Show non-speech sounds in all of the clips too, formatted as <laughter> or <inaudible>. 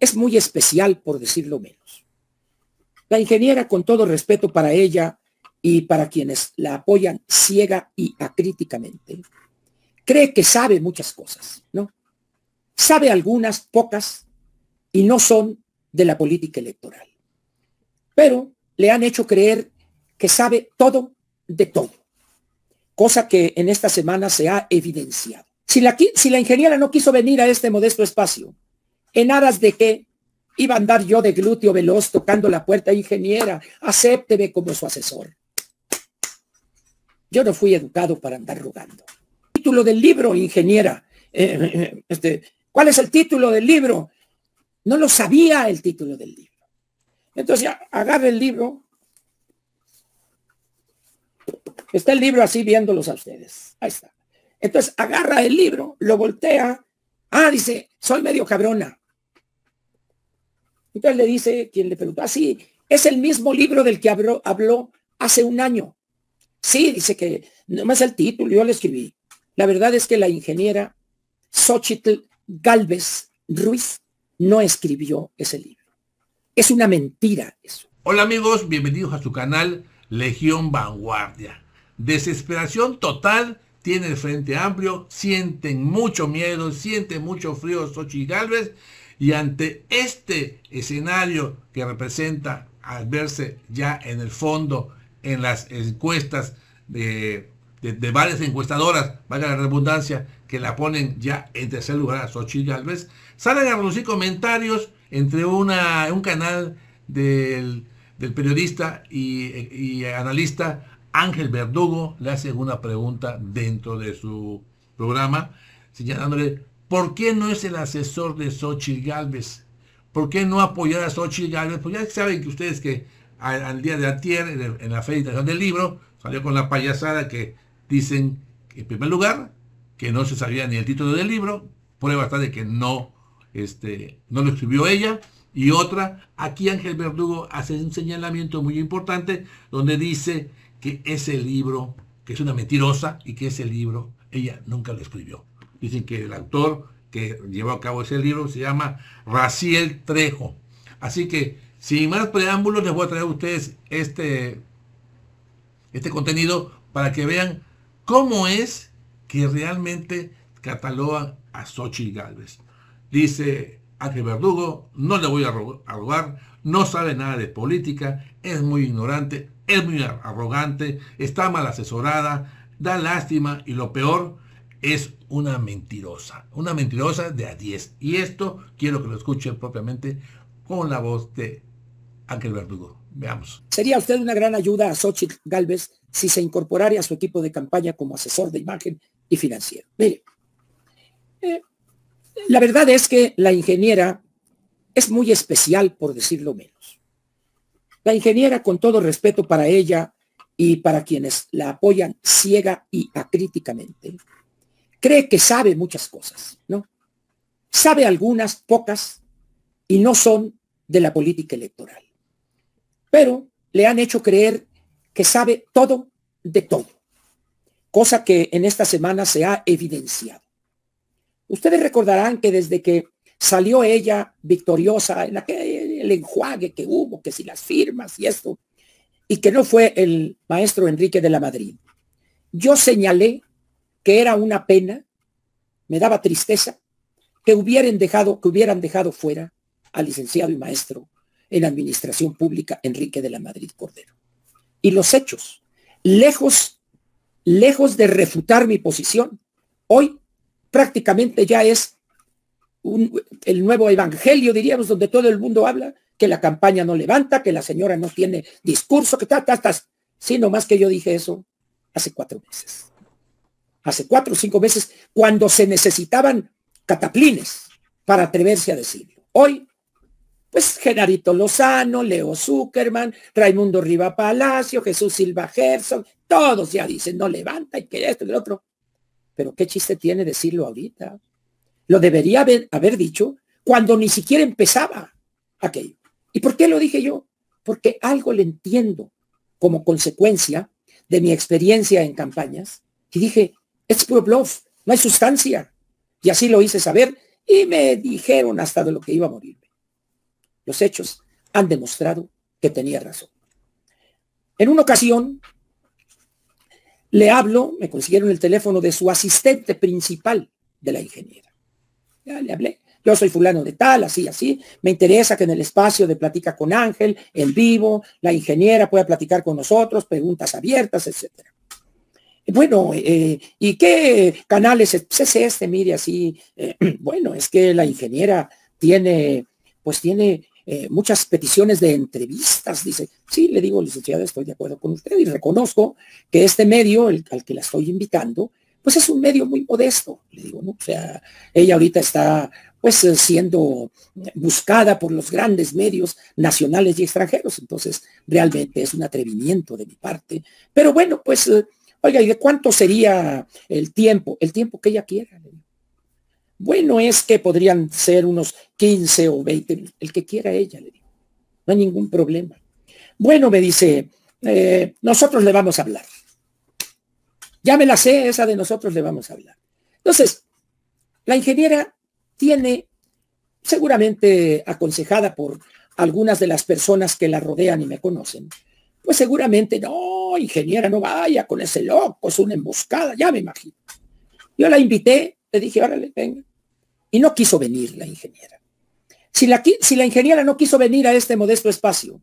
es muy especial, por decirlo menos. La ingeniera, con todo respeto para ella y para quienes la apoyan ciega y acríticamente, cree que sabe muchas cosas, ¿no? Sabe algunas, pocas, y no son de la política electoral. Pero le han hecho creer que sabe todo de todo, cosa que en esta semana se ha evidenciado. Si la, si la ingeniera no quiso venir a este modesto espacio ¿En aras de qué? Iba a andar yo de glúteo veloz tocando la puerta ingeniera. Acépteme como su asesor. Yo no fui educado para andar rogando. Título del libro, ingeniera. Eh, eh, eh, este, ¿Cuál es el título del libro? No lo sabía el título del libro. Entonces agarra el libro. Está el libro así viéndolos a ustedes. Ahí está. Entonces agarra el libro, lo voltea. Ah, dice, soy medio cabrona. Entonces le dice quien le preguntó, así, ah, es el mismo libro del que habló, hace un año. Sí, dice que nomás el título, yo lo escribí. La verdad es que la ingeniera Xochitl Galvez Ruiz no escribió ese libro. Es una mentira eso. Hola amigos, bienvenidos a su canal Legión Vanguardia. Desesperación total tiene el Frente Amplio, sienten mucho miedo, sienten mucho frío Xochitl Galvez y ante este escenario que representa al verse ya en el fondo en las encuestas de, de, varias encuestadoras, valga la redundancia, que la ponen ya en tercer lugar a Xochitl alves salen a reducir comentarios entre una, un canal del, periodista y, y, analista Ángel Verdugo, le hace una pregunta dentro de su programa, señalándole ¿Por qué no es el asesor de Xochitl Galvez? ¿Por qué no apoyar a Xochitl Galvez? Pues ya saben que ustedes que al, día de ayer en, en la edición del libro, salió con la payasada que dicen, que, en primer lugar, que no se sabía ni el título del libro, prueba está de que no, este, no lo escribió ella, y otra, aquí Ángel Verdugo hace un señalamiento muy importante donde dice que ese libro, que es una mentirosa y que ese libro ella nunca lo escribió. Dicen que el autor que llevó a cabo ese libro se llama Raciel Trejo. Así que sin más preámbulos les voy a traer a ustedes este, este contenido para que vean cómo es que realmente cataloga a Xochitl Galvez. Dice Ángel Verdugo, no le voy a robar, no sabe nada de política, es muy ignorante, es muy arrogante, está mal asesorada, da lástima y lo peor, es una mentirosa, una mentirosa de a 10. Y esto quiero que lo escuchen propiamente con la voz de Ángel Verdugo. Veamos. Sería usted una gran ayuda a Xochitl Galvez si se incorporara a su equipo de campaña como asesor de imagen y financiero. Mire, eh, la verdad es que la ingeniera es muy especial, por decirlo menos. La ingeniera, con todo respeto para ella y para quienes la apoyan ciega y acríticamente, cree que sabe muchas cosas, ¿no? Sabe algunas, pocas, y no son de la política electoral. Pero le han hecho creer que sabe todo de todo, cosa que en esta semana se ha evidenciado. Ustedes recordarán que desde que salió ella victoriosa en aquel el enjuague que hubo, que si las firmas y esto, y que no fue el maestro Enrique de la Madrid, yo señalé que era una pena, me daba tristeza que hubieran dejado, que hubieran dejado fuera al licenciado y maestro en administración pública Enrique de la Madrid Cordero. Y los hechos, lejos, lejos de refutar mi posición, hoy prácticamente ya es el nuevo evangelio, diríamos, donde todo el mundo habla que la campaña no levanta, que la señora no tiene discurso, que tal, tal, Sino más que yo dije eso hace cuatro meses hace cuatro o cinco meses, cuando se necesitaban cataplines para atreverse a decirlo. Hoy, pues genarito Lozano, Leo Zuckerman, Raimundo Riva Palacio, Jesús Silva Gerson, todos ya dicen, no levanta y que esto y el otro. Pero qué chiste tiene decirlo ahorita. Lo debería haber, haber dicho cuando ni siquiera empezaba aquello. ¿Y por qué lo dije yo? Porque algo le entiendo como consecuencia de mi experiencia en campañas y dije, es puro no hay sustancia. Y así lo hice saber y me dijeron hasta de lo que iba a morirme. Los hechos han demostrado que tenía razón. En una ocasión, le hablo, me consiguieron el teléfono de su asistente principal de la ingeniera. Ya le hablé. Yo soy fulano de tal, así, así. Me interesa que en el espacio de Platica con Ángel, en vivo, la ingeniera pueda platicar con nosotros, preguntas abiertas, etcétera bueno, eh, ¿y qué canales? Es este, mire, así, eh, <clears throat> bueno, es que la ingeniera tiene, pues tiene eh, muchas peticiones de entrevistas, dice, sí, le digo, licenciada, estoy de acuerdo con usted y reconozco que este medio el, al que la estoy invitando, pues es un medio muy modesto, le digo, ¿no? O sea, ella ahorita está pues siendo buscada por los grandes medios nacionales y extranjeros, entonces realmente es un atrevimiento de mi parte, pero bueno, pues... Oiga, ¿y de cuánto sería el tiempo? El tiempo que ella quiera. Bueno, es que podrían ser unos 15 o 20, el que quiera ella, le digo. No hay ningún problema. Bueno, me dice, eh, nosotros le vamos a hablar. Ya me la sé, esa de nosotros le vamos a hablar. Entonces, la ingeniera tiene, seguramente aconsejada por algunas de las personas que la rodean y me conocen, pues seguramente, no, ingeniera, no vaya con ese loco, es una emboscada, ya me imagino. Yo la invité, le dije, órale, venga. Y no quiso venir la ingeniera. Si la, ingeniera no quiso venir a este modesto espacio,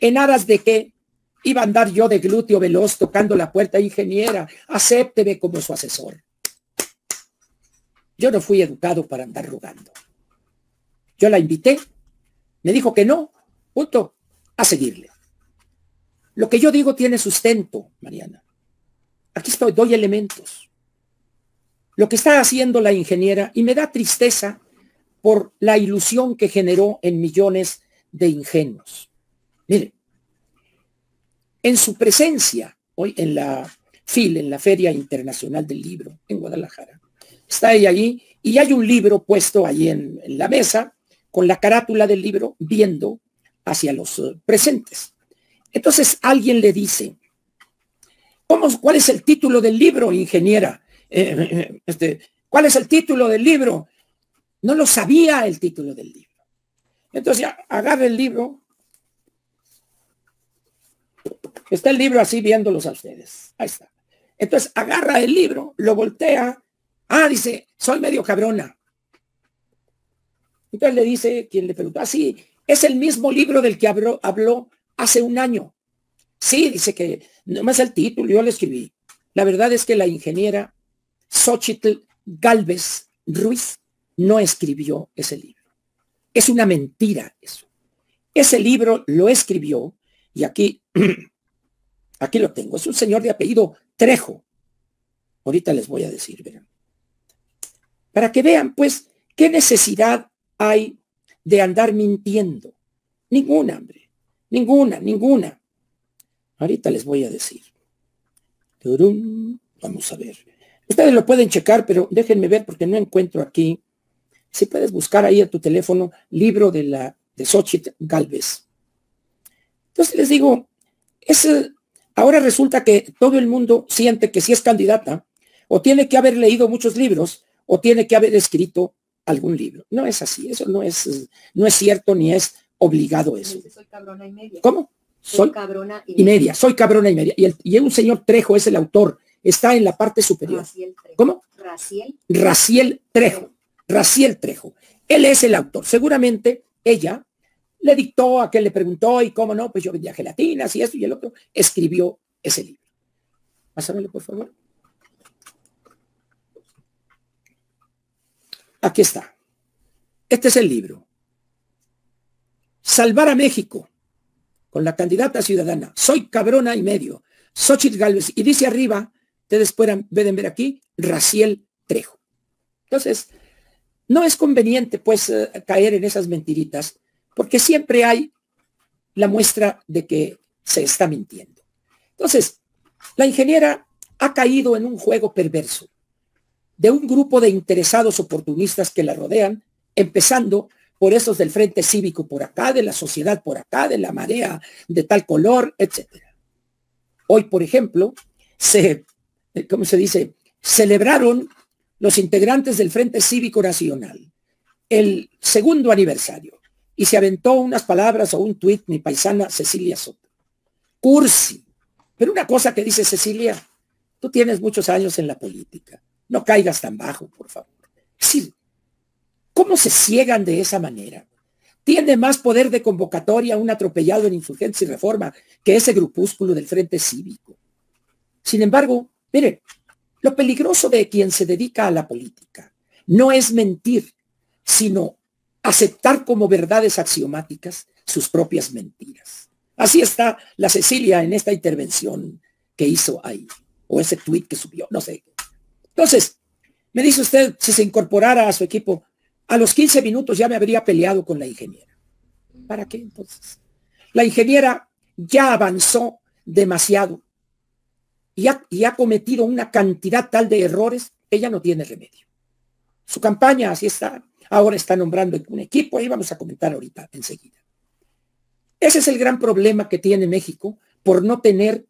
¿en aras de qué? Iba a andar yo de glúteo veloz tocando la puerta, ingeniera, acépteme como su asesor. Yo no fui educado para andar rogando. Yo la invité, me dijo que no, punto, a seguirle. Lo que yo digo tiene sustento, Mariana. Aquí estoy, doy elementos. Lo que está haciendo la ingeniera, y me da tristeza por la ilusión que generó en millones de ingenuos. Mire, en su presencia, hoy en la FIL, en la Feria Internacional del Libro, en Guadalajara, está ella allí y hay un libro puesto allí en la mesa con la carátula del libro viendo hacia los eh, presentes. Entonces alguien le dice, ¿cuál es el título del libro, ingeniera? Eh, eh, este, ¿Cuál es el título del libro? No lo sabía el título del libro. Entonces agarra el libro. Está el libro así viéndolos a ustedes. Ahí está. Entonces agarra el libro, lo voltea. Ah, dice, soy medio cabrona. Entonces le dice quien le preguntó, así, ah, es el mismo libro del que habló hace un año. Sí, dice que nomás el título, yo lo escribí. La verdad es que la ingeniera Xochitl Galvez Ruiz no escribió ese libro. Es una mentira eso. Ese libro lo escribió, y aquí, <clears throat> aquí lo tengo, es un señor de apellido Trejo. Ahorita les voy a decir, verán. Para que vean, pues, qué necesidad hay de andar mintiendo. Ningún hambre. Ninguna, ninguna. Ahorita les voy a decir. Vamos a ver. Ustedes lo pueden checar, pero déjenme ver porque no encuentro aquí. Si puedes buscar ahí a tu teléfono, libro de la de Xochitl Galvez. Entonces les digo, ahora resulta que todo el mundo siente que si es candidata, o tiene que haber leído muchos libros, o tiene que haber escrito algún libro. No es así, eso no es, no es cierto ni es obligado eso. Soy cabrona y media. ¿Cómo? Soy, cabrona y, media. Soy cabrona y media. Y, el, y un señor Trejo es el autor. Está en la parte superior. ¿Cómo? Raciel. Raciel Trejo. Raciel Trejo. Él es el autor. Seguramente ella le dictó a que le preguntó y cómo no, pues yo vendía gelatinas y esto y el otro. Escribió ese libro. Pásamelo, por favor. Aquí está. Este es el libro salvar a México con la candidata ciudadana. Soy cabrona y medio. sochi Galvez. Y dice arriba, ustedes pueden ver aquí, Raciel Trejo. Entonces, no es conveniente pues eh, caer en esas mentiritas porque siempre hay la muestra de que se está mintiendo. Entonces, la ingeniera ha caído en un juego perverso de un grupo de interesados oportunistas que la rodean, empezando por esos del Frente Cívico por acá, de la sociedad por acá, de la marea de tal color, etc. Hoy, por ejemplo, se, eh, ¿cómo se dice? Celebraron los integrantes del Frente Cívico Nacional el segundo aniversario y se aventó unas palabras o un tuit mi paisana Cecilia Soto. Cursi. Pero una cosa que dice Cecilia, tú tienes muchos años en la política, no caigas tan bajo, por favor. Sí, ¿Cómo se ciegan de esa manera? Tiene más poder de convocatoria un atropellado en insurgencia y reforma que ese grupúsculo del Frente Cívico. Sin embargo, mire, lo peligroso de quien se dedica a la política no es mentir, sino aceptar como verdades axiomáticas sus propias mentiras. Así está la Cecilia en esta intervención que hizo ahí, o ese tuit que subió, no sé. Entonces, me dice usted, si se incorporara a su equipo, a los 15 minutos ya me habría peleado con la ingeniera. ¿Para qué entonces? La ingeniera ya avanzó demasiado y ha, cometido una cantidad tal de errores, ella no tiene remedio. Su campaña así está. Ahora está nombrando un equipo y vamos a comentar ahorita enseguida. Ese es el gran problema que tiene México por no tener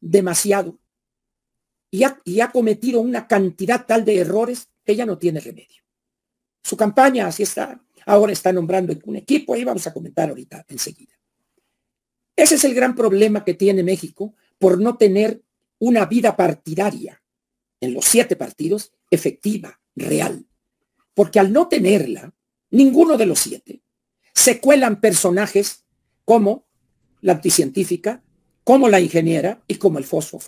demasiado y ha, cometido una cantidad tal de errores que ya no tiene remedio. Su campaña así está. Ahora está nombrando un equipo y vamos a comentar ahorita enseguida. Ese es el gran problema que tiene México por no tener una vida partidaria en los siete partidos efectiva, real. Porque al no tenerla, ninguno de los siete, se cuelan personajes como la anticientífica, como la ingeniera y como el fosfo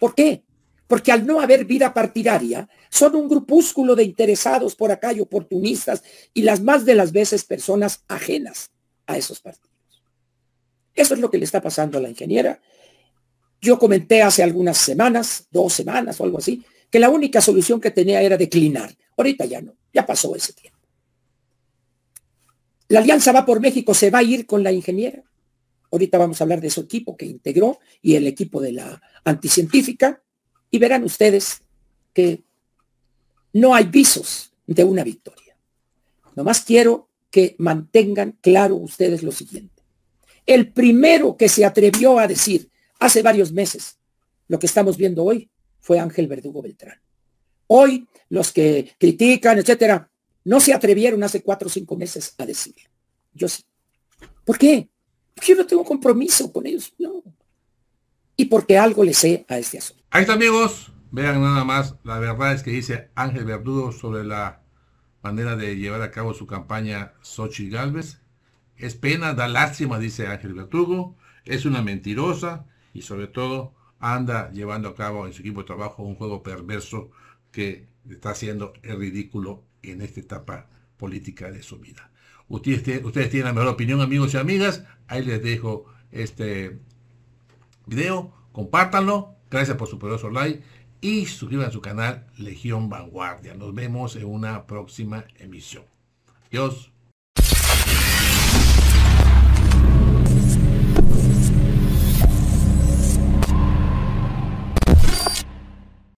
¿Por qué? Porque al no haber vida partidaria, son un grupúsculo de interesados por acá y oportunistas y las más de las veces personas ajenas a esos partidos. Eso es lo que le está pasando a la ingeniera. Yo comenté hace algunas semanas, dos semanas o algo así, que la única solución que tenía era declinar. Ahorita ya no, ya pasó ese tiempo. La alianza va por México, se va a ir con la ingeniera. Ahorita vamos a hablar de su equipo que integró y el equipo de la anticientífica. Y verán ustedes que no hay visos de una victoria. Nomás quiero que mantengan claro ustedes lo siguiente. El primero que se atrevió a decir hace varios meses lo que estamos viendo hoy fue Ángel Verdugo Beltrán. Hoy los que critican, etcétera, no se atrevieron hace cuatro o cinco meses a decirlo. Yo sí. ¿Por qué? Pues yo no tengo compromiso con ellos, no. Y porque algo le sé a este asunto. Ahí está, amigos. Vean nada más, la verdad es que dice Ángel Verdugo sobre la manera de llevar a cabo su campaña Sochi Galvez. Es pena, da lástima, dice Ángel Vertugo. Es una mentirosa y sobre todo anda llevando a cabo en su equipo de trabajo un juego perverso que está haciendo el ridículo en esta etapa política de su vida. Ustedes, tienen la mejor opinión, amigos y amigas. Ahí les dejo este video. Compártanlo. Gracias por su poderoso like y suscriban a su canal Legión Vanguardia. Nos vemos en una próxima emisión. Dios